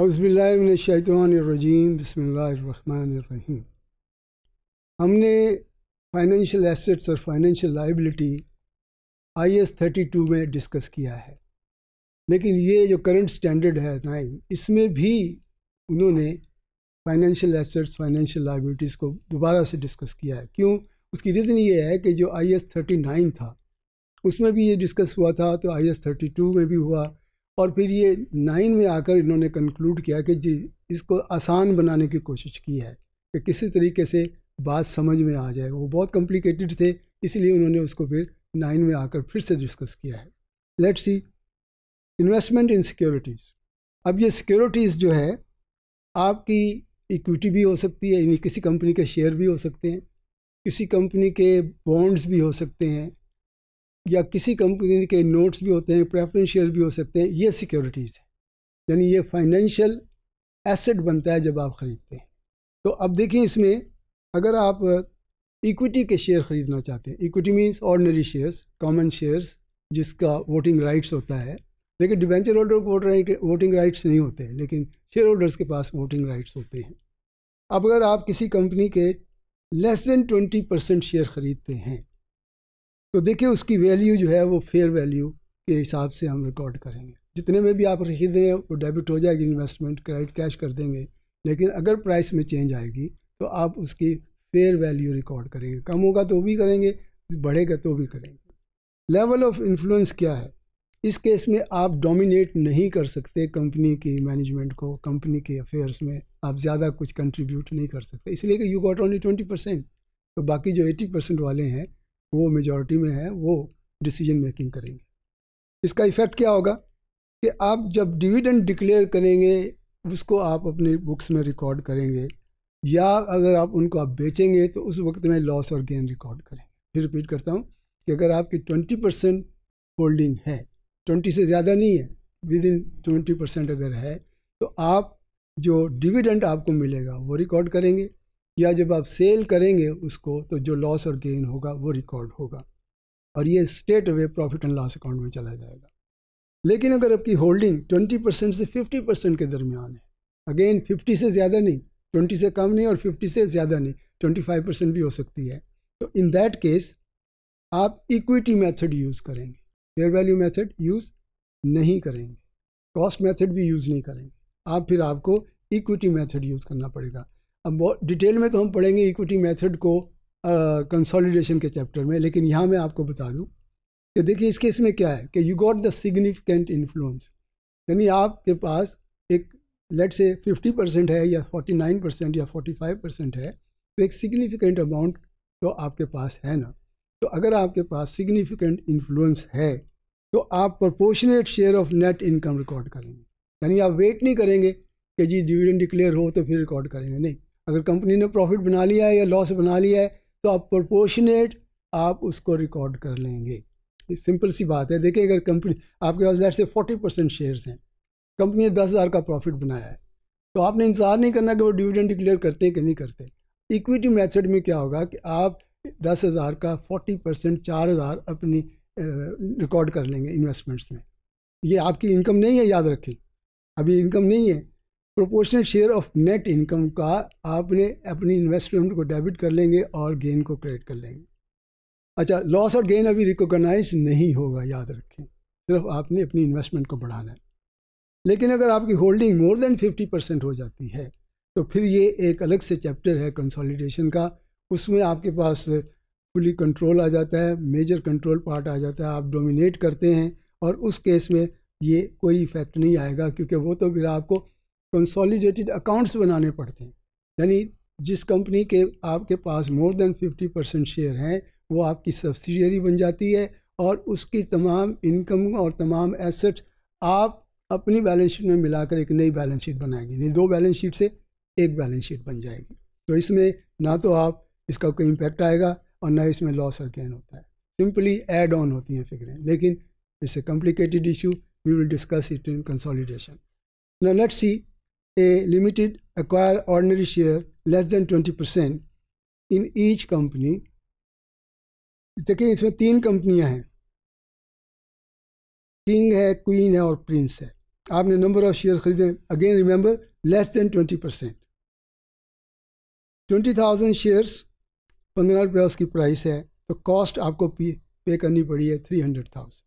अउज़बिल्लिनशैतवानरजीम बसमीम हमने financial assets और financial liability I S thirty two में डिस्कस किया है लेकिन ये जो करंट स्टैंडर्ड है नाइन इसमें भी उन्होंने फाइनेंशियल एसेट्स फाइनेंशियल लाइबिलिटीज़ को दोबारा से डिस्कस किया है क्यों उसकी रीज़न ये है कि जो आई एस थर्टी नाइन था उसमें भी ये डिस्कस हुआ था तो आई एस थर्टी टू में भी हुआ और फिर ये नाइन में आकर इन्होंने कंक्लूड किया कि जी इसको आसान बनाने की कोशिश की है कि किसी तरीके से बात समझ में आ जाए वो बहुत कॉम्प्लिकेटेड थे इसलिए उन्होंने उसको फिर नाइन में आकर फिर से डिस्कस किया है let see investment in securities अब ये सिक्योरिटीज़ जो है आपकी इक्विटी भी हो सकती है यानी किसी कंपनी के शेयर भी हो सकते हैं किसी कंपनी के बॉन्ड्स भी हो सकते हैं या किसी कंपनी के नोट्स भी होते हैं प्रेफरेंस शेयर भी हो सकते हैं ये सिक्योरिटीज़ है यानी ये फाइनेंशियल एसेट बनता है जब आप ख़रीदते हैं तो अब देखिए इसमें अगर आप इक्विटी के शेयर ख़रीदना चाहते हैं equity means ordinary shares common shares जिसका वोटिंग राइट्स होता है लेकिन डिबेंचर होल्डर को वोटिंग राइट्स नहीं होते हैं लेकिन शेयर होल्डर्स के पास वोटिंग राइट्स होते हैं अब अगर आप किसी कंपनी के less than twenty percent share ख़रीदते हैं तो देखिए उसकी वैल्यू जो है वो फेयर वैल्यू के हिसाब से हम रिकॉर्ड करेंगे जितने में भी आप खरीदें वो डेबिट हो जाएगी इन्वेस्टमेंट क्रेडिट कैश कर देंगे लेकिन अगर प्राइस में चेंज आएगी तो आप उसकी फेयर वैल्यू रिकॉर्ड करेंगे कम होगा तो भी करेंगे बढ़ेगा तो भी करेंगे लेवल ऑफ इन्फ्लुएंस क्या है इस केस में आप डोमिनेट नहीं कर सकते कंपनी की मैनेजमेंट को कंपनी के अफेयर्स में आप ज़्यादा कुछ कंट्रीब्यूट नहीं कर सकते इसलिए कि you got only twenty percent तो बाकी जो एटी परसेंट वाले हैं वो मेजॉरिटी में है वो डिसीजन मेकिंग करेंगे इसका इफ़ेक्ट क्या होगा कि आप जब डिविडेंड डिक्लेयर करेंगे उसको आप अपने बुक्स में रिकॉर्ड करेंगे या अगर आप उनको आप बेचेंगे तो उस वक्त में लॉस और गेन रिकॉर्ड करेंगे फिर रिपीट करता हूँ कि अगर आपकी ट्वेंटी परसेंट होल्डिंग है ट्वेंटी से ज़्यादा नहीं है विद इन ट्वेंटी परसेंट अगर है तो आप जो डिविडेंड आपको मिलेगा वो रिकॉर्ड करेंगे या जब आप सेल करेंगे उसको तो जो लॉस और गेन होगा वो रिकॉर्ड होगा और ये straight away profit and loss account में चला जाएगा लेकिन अगर आपकी होल्डिंग 20 परसेंट से 50 परसेंट के दरमियान है अगेन 50 से ज़्यादा नहीं 20 से कम नहीं और 50 से ज़्यादा नहीं 25 परसेंट भी हो सकती है तो इन दैट केस आप इक्विटी मेथड यूज़ करेंगे फेयर वैल्यू मेथड यूज़ नहीं करेंगे कॉस्ट मेथड भी यूज़ नहीं करेंगे आप फिर आपको इक्विटी मेथड यूज़ करना पड़ेगा अब बहुत डिटेल में तो हम पढ़ेंगे इक्विटी मेथड को कंसोलिडेशन के चैप्टर में लेकिन यहाँ मैं आपको बता दूँ कि देखिए इस केस में क्या है कि you got the significant influence यानी आपके पास एक लेट से 50 परसेंट है या 49 परसेंट या 45 परसेंट है तो एक सिग्निफिकेंट अमाउंट तो आपके पास है ना तो अगर आपके पास सिग्निफिकेंट इन्फ्लुएंस है तो आप proportionate share of net income record करेंगे यानी आप वेट नहीं करेंगे कि जी डिविडेंड डिक्लेयर हो तो फिर रिकॉर्ड करेंगे नहीं अगर कंपनी ने प्रॉफिट बना लिया है या लॉस बना लिया है तो आप प्रोपोर्शनेट आप उसको रिकॉर्ड कर लेंगे सिंपल सी बात है देखिए अगर कंपनी आपके पास let see forty percent shares हैं कंपनी ने दस हज़ार का प्रॉफिट बनाया है तो आपने इंतजार नहीं करना कि वो डिविडेंड डिक्लेयर करते हैं कि नहीं करते इक्विटी मेथड में क्या होगा कि आप दस हज़ार का फोर्टी परसेंट चार हज़ार अपनी रिकॉर्ड कर लेंगे इन्वेस्टमेंट्स में ये आपकी इनकम नहीं है याद रखें अभी इनकम नहीं है proportional share of net income का आपने अपनी इन्वेस्टमेंट को डेबिट कर लेंगे और गेन को क्रेडिट कर लेंगे अच्छा लॉस और गेन अभी रिकॉग्नाइज नहीं होगा याद रखें सिर्फ आपने अपनी इन्वेस्टमेंट को बढ़ाना है लेकिन अगर आपकी holding more than fifty percent हो जाती है तो फिर ये एक अलग से चैप्टर है कंसोलिडेशन का उसमें आपके पास फुली कंट्रोल आ जाता है मेजर कंट्रोल पार्ट आ जाता है आप डोमिनेट करते हैं और उस केस में ये कोई इफेक्ट नहीं आएगा क्योंकि वो तो फिर आपको कंसोलिडेटेड अकाउंट्स बनाने पड़ते हैं यानी जिस कंपनी के आपके पास मोर देन 50 परसेंट शेयर हैं वो आपकी सब्सिडियरी बन जाती है और उसकी तमाम इनकम और तमाम एसेट आप अपनी बैलेंस शीट में मिलाकर एक नई बैलेंस शीट बनाएंगे यानी दो बैलेंस शीट से एक बैलेंस शीट बन जाएगी तो इसमें ना तो आप इसका कोई इम्पैक्ट आएगा और ना इसमें लॉस और गेन होता है सिंपली एड ऑन होती हैं फिक्रें लेकिन it's a complicated issue we will discuss it in consolidation let's see a limited acquire ordinary share less than 20% in each company देखिए इसमें तीन कंपनियां हैं किंग है क्वीन है और प्रिंस है आपने नंबर ऑफ शेयर खरीदे again remember less than twenty percent twenty thousand shares पंद्रह रुपया उसकी प्राइस है तो कॉस्ट आपको पे करनी पड़ी है थ्री हंड्रेड थाउजेंड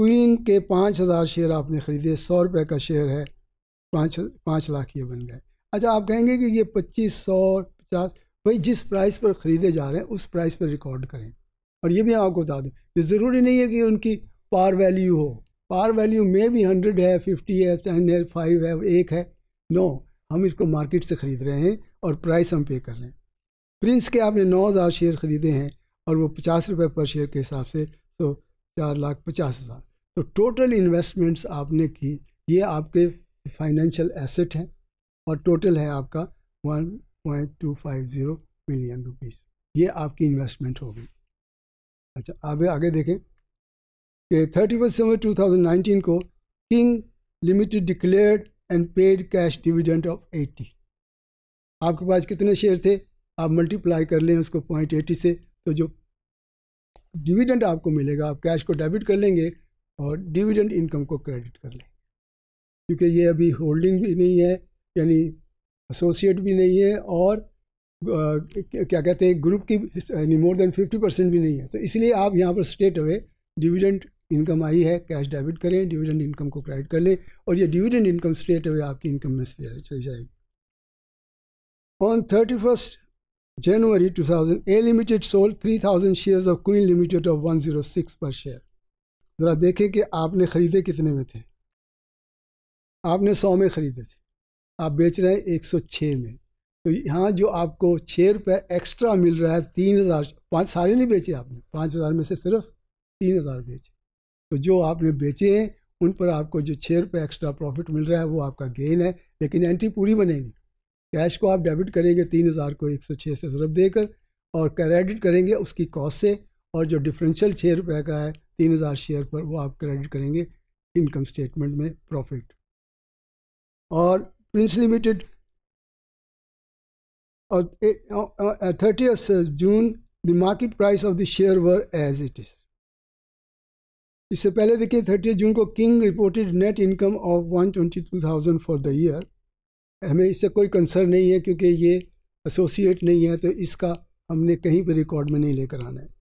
क्वीन के पाँच हज़ार शेयर आपने ख़रीदे सौ रुपये का शेयर है पाँच पाँच लाख ये बन गए अच्छा आप कहेंगे कि ये पच्चीस सौ पचास भाई जिस प्राइस पर ख़रीदे जा रहे हैं उस प्राइस पर रिकॉर्ड करें और ये भी आपको बता दें ये ज़रूरी नहीं है कि उनकी पार वैल्यू हो पार वैल्यू में भी हंड्रेड है फिफ्टी है टेन है फाइव है एक है नो हम इसको मार्केट से ख़रीद रहे हैं और प्राइस हम पे कर रहे हैं प्रिंस के आपने नौ हज़ार शेयर ख़रीदे हैं और वो पचास रुपये पर शेयर के हिसाब से तो चार लाख पचास हज़ार तो टोटल इन्वेस्टमेंट्स आपने की ये आपके फाइनेंशियल एसेट है और टोटल है आपका one point two five zero million rupees ये आपकी इन्वेस्टमेंट होगी अच्छा आगे आगे देखें कि थर्टी फर्स्ट समय टू थाउजेंड नाइनटीन को King limited declared and paid cash dividend of 80 आपके पास कितने शेयर थे आप मल्टीप्लाई कर लें उसको पॉइंट एटी से तो जो डिविडेंड आपको मिलेगा आप कैश को डेबिट कर लेंगे और डिविडेंड इनकम को क्रेडिट कर लेंगे क्योंकि ये अभी होल्डिंग भी नहीं है यानी एसोसिएट भी नहीं है और आ, क्या कहते हैं ग्रुप की यानी मोर देन फिफ्टी परसेंट भी नहीं है तो इसलिए आप यहाँ पर स्टेट अवे डिविडेंड इनकम आई है कैश डेबिट करें डिविडेंड इनकम को क्रेडिट कर लें और ये डिविडेंड इनकम स्टेट अवे आपकी इनकम में से चली जाएगी on thirty first January two thousand A limited sold three thousand share of Queen limited of one zero six per share ज़रा देखें कि आपने ख़रीदे कितने में थे आपने सौ में ख़रीदे थे आप बेच रहे हैं एक सौ छः में तो यहाँ जो आपको छः रुपये एक्स्ट्रा मिल रहा है तीन हज़ार पाँच सारे नहीं बेचे आपने पाँच हज़ार में से सिर्फ तीन हज़ार बेचे तो जो आपने बेचे हैं उन पर आपको जो छः रुपये एक्स्ट्रा प्रॉफिट मिल रहा है वो आपका गेन है लेकिन एंट्री पूरी बनेगी कैश को आप डेबिट करेंगे तीन हज़ार को एक सौ छः से सिर्फ़ देकर और क्रेडिट करेंगे उसकी कॉस्ट से और जो डिफरेंशियल छः रुपये का है तीन हज़ार शेयर पर वो आप क्रेडिट करेंगे इनकम स्टेटमेंट में प्रॉफिट और प्रिंस लिमिटेड और thirty June the market price of the share were as it is इससे पहले देखिए थर्टी जून को King reported net income of one twenty two thousand for the year हमें इससे कोई कंसर्न नहीं है क्योंकि ये एसोसिएट नहीं है तो इसका हमने कहीं पर रिकॉर्ड में नहीं लेकर आना है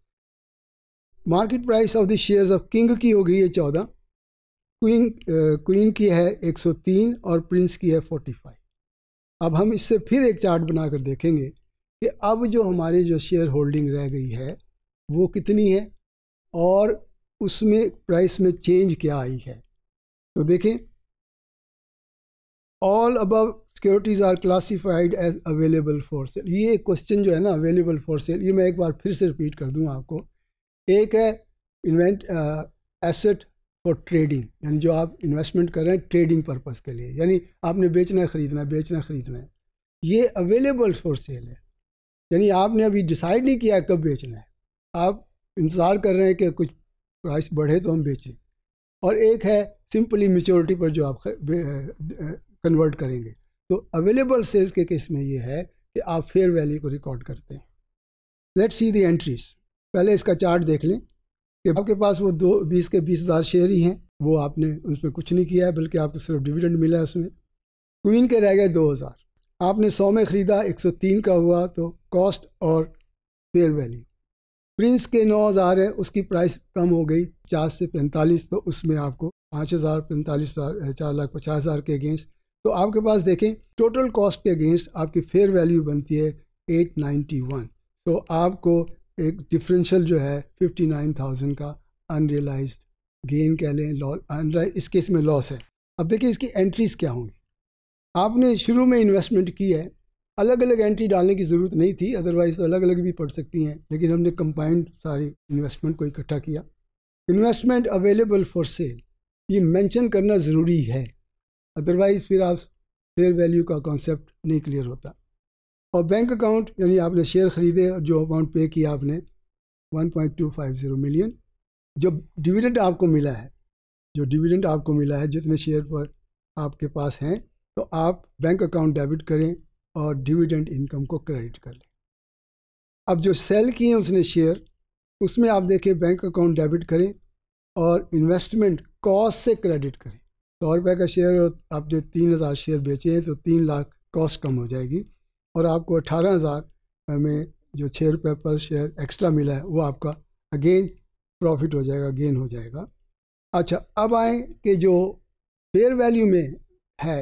market price of the shares of King की हो गई है चौदह क्वीन क्वीन uh, की है 103 और प्रिंस की है 45 अब हम इससे फिर एक चार्ट बनाकर देखेंगे कि अब जो हमारे जो शेयर होल्डिंग रह गई है वो कितनी है और उसमें प्राइस में चेंज क्या आई है तो देखें all above securities are classified as available for sale ये क्वेश्चन जो है ना अवेलेबल फॉर सेल ये मैं एक बार फिर से रिपीट कर दूँ आपको एक है इन्वेंट एसेट uh, फॉर ट्रेडिंग यानी जो आप इन्वेस्टमेंट कर रहे हैं ट्रेडिंग पर्पज़ के लिए यानी आपने बेचना है ख़रीदना है बेचना ख़रीदना है ये अवेलेबल फॉर सेल है यानी आपने अभी डिसाइड नहीं किया कब बेचना है आप इंतज़ार कर रहे हैं कि कुछ प्राइस बढ़े तो हम बेचें और एक है सिंपली मेच्योरिटी पर जो आप कन्वर्ट करेंगे तो अवेलेबल सेल के केस में ये है कि आप फेयर वैल्यू को रिकॉर्ड करते हैं लेट्स सी दी एंट्रीज पहले इसका चार्ट देख लें कि आपके पास वो दो बीस के बीस हज़ार शेयर ही हैं वो आपने उसमें कुछ नहीं किया है बल्कि आपको सिर्फ डिविडेंड मिला है उसमें क्वीन के रह गए दो हज़ार आपने सौ में ख़रीदा एक सौ तीन का हुआ तो कॉस्ट और फेयर वैल्यू प्रिंस के नौ हज़ार है उसकी प्राइस कम हो गई पचास से पैंतालीस तो उसमें आपको पाँच हज़ार पैंतालीस हज़ार चार लाख पचास हज़ार के अगेंस्ट तो आपके पास देखें टोटल कॉस्ट के अगेंस्ट आपकी फेयर वैल्यू बनती है एट नाइन्टी वन तो आपको एक डिफरेंशियल जो है फिफ्टी नाइन थाउजेंड का अनरियलाइज गेन कह लें लॉस इस केस में लॉस है अब देखिए इसकी एंट्रीज क्या होंगी आपने शुरू में इन्वेस्टमेंट की है अलग अलग एंट्री डालने की ज़रूरत नहीं थी अदरवाइज़ तो अलग अलग भी पड़ सकती हैं लेकिन हमने कंबाइंड सारी इन्वेस्टमेंट को इकट्ठा किया इन्वेस्टमेंट अवेलेबल फॉर सेल ये मेंशन करना ज़रूरी है अदरवाइज़ फिर आप फेयर वैल्यू का कॉन्सेप्ट नहीं क्लियर होता और बैंक अकाउंट यानी आपने शेयर ख़रीदे और जो अमाउंट पे किया आपने 1.250 मिलियन जो डिविडेंड आपको मिला है जो डिविडेंड आपको मिला है जितने शेयर पर आपके पास हैं तो आप बैंक अकाउंट डेबिट करें और डिविडेंड इनकम को क्रेडिट कर लें अब जो सेल किए हैं उसने शेयर उसमें आप देखें बैंक अकाउंट डेबिट करें और इन्वेस्टमेंट कॉस्ट से क्रेडिट करें सौ रुपये का शेयर आप जो तीन हज़ार शेयर बेचे हैं तो तीन लाख कॉस्ट कम हो जाएगी और आपको अठारह हज़ार में जो छः रुपये पर शेयर एक्स्ट्रा मिला है वो आपका अगेन प्रॉफिट हो जाएगा गेन हो जाएगा अच्छा अब आए कि जो फेयर वैल्यू में है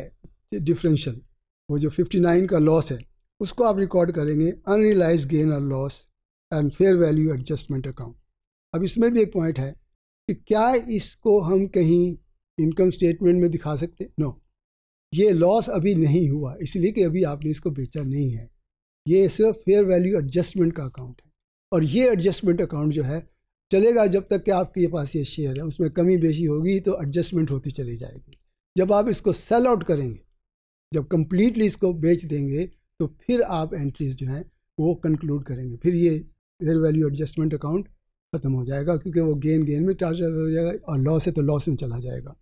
डिफरेंशियल वो जो 59 का लॉस है उसको आप रिकॉर्ड करेंगे अनरियलाइज गेन और loss and fair value adjustment account अब इसमें भी एक पॉइंट है कि क्या इसको हम कहीं इनकम स्टेटमेंट में दिखा सकते नो no. ये लॉस अभी नहीं हुआ इसलिए कि अभी आपने इसको बेचा नहीं है ये सिर्फ फेयर वैल्यू एडजस्टमेंट का अकाउंट है और ये एडजस्टमेंट अकाउंट जो है चलेगा जब तक कि आपके पास ये शेयर है उसमें कमी बेशी होगी तो एडजस्टमेंट होती चली जाएगी जब आप इसको सेल आउट करेंगे जब कम्प्लीटली इसको बेच देंगे तो फिर आप एंट्रीज जो हैं वो कंक्लूड करेंगे फिर ये फेयर वैल्यू एडजस्टमेंट अकाउंट ख़त्म हो जाएगा क्योंकि वो गेन गेन में ट्रांसफर हो जाएगा और लॉस है तो लॉस में चला जाएगा